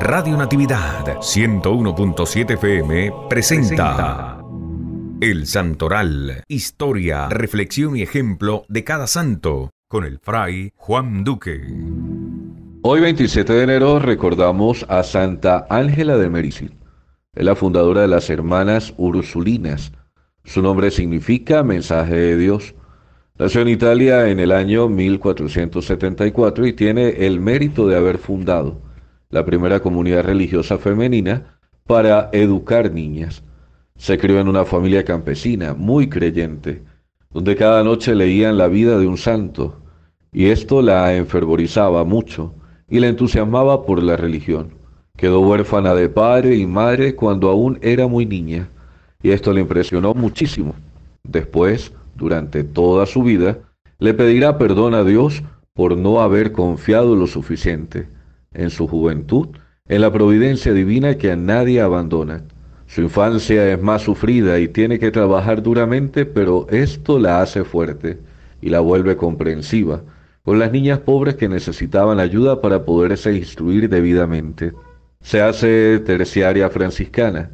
Radio Natividad 101.7 FM presenta El Santoral, historia, reflexión y ejemplo de cada santo, con el fray Juan Duque. Hoy 27 de enero recordamos a Santa Ángela de Mericil Es la fundadora de las Hermanas Ursulinas. Su nombre significa mensaje de Dios. Nació en Italia en el año 1474 y tiene el mérito de haber fundado la primera comunidad religiosa femenina, para educar niñas. Se crió en una familia campesina, muy creyente, donde cada noche leían la vida de un santo, y esto la enfervorizaba mucho y la entusiasmaba por la religión. Quedó huérfana de padre y madre cuando aún era muy niña, y esto le impresionó muchísimo. Después, durante toda su vida, le pedirá perdón a Dios por no haber confiado lo suficiente en su juventud, en la providencia divina que a nadie abandona. Su infancia es más sufrida y tiene que trabajar duramente, pero esto la hace fuerte y la vuelve comprensiva con las niñas pobres que necesitaban ayuda para poderse instruir debidamente. Se hace terciaria franciscana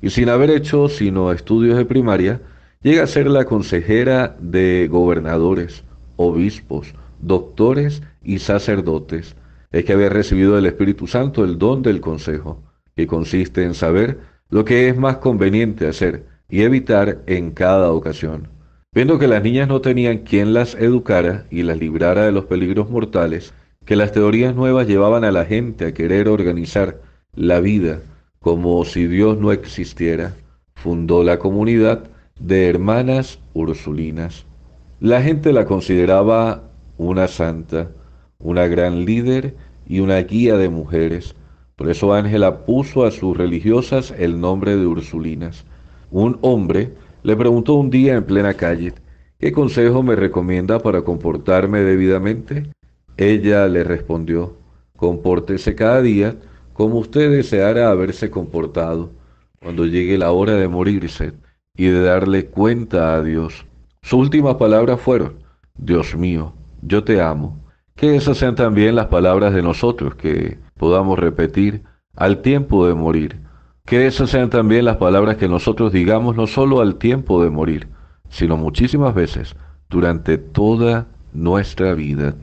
y sin haber hecho sino estudios de primaria, llega a ser la consejera de gobernadores, obispos, doctores y sacerdotes es que había recibido del Espíritu Santo el don del consejo, que consiste en saber lo que es más conveniente hacer y evitar en cada ocasión. Viendo que las niñas no tenían quien las educara y las librara de los peligros mortales, que las teorías nuevas llevaban a la gente a querer organizar la vida como si Dios no existiera, fundó la comunidad de hermanas ursulinas. La gente la consideraba una santa, una gran líder y una guía de mujeres. Por eso Ángela puso a sus religiosas el nombre de Ursulinas. Un hombre le preguntó un día en plena calle, ¿qué consejo me recomienda para comportarme debidamente? Ella le respondió, compórtese cada día como usted deseara haberse comportado cuando llegue la hora de morirse y de darle cuenta a Dios. Sus últimas palabras fueron, Dios mío, yo te amo que esas sean también las palabras de nosotros que podamos repetir al tiempo de morir. Que esas sean también las palabras que nosotros digamos no solo al tiempo de morir, sino muchísimas veces durante toda nuestra vida.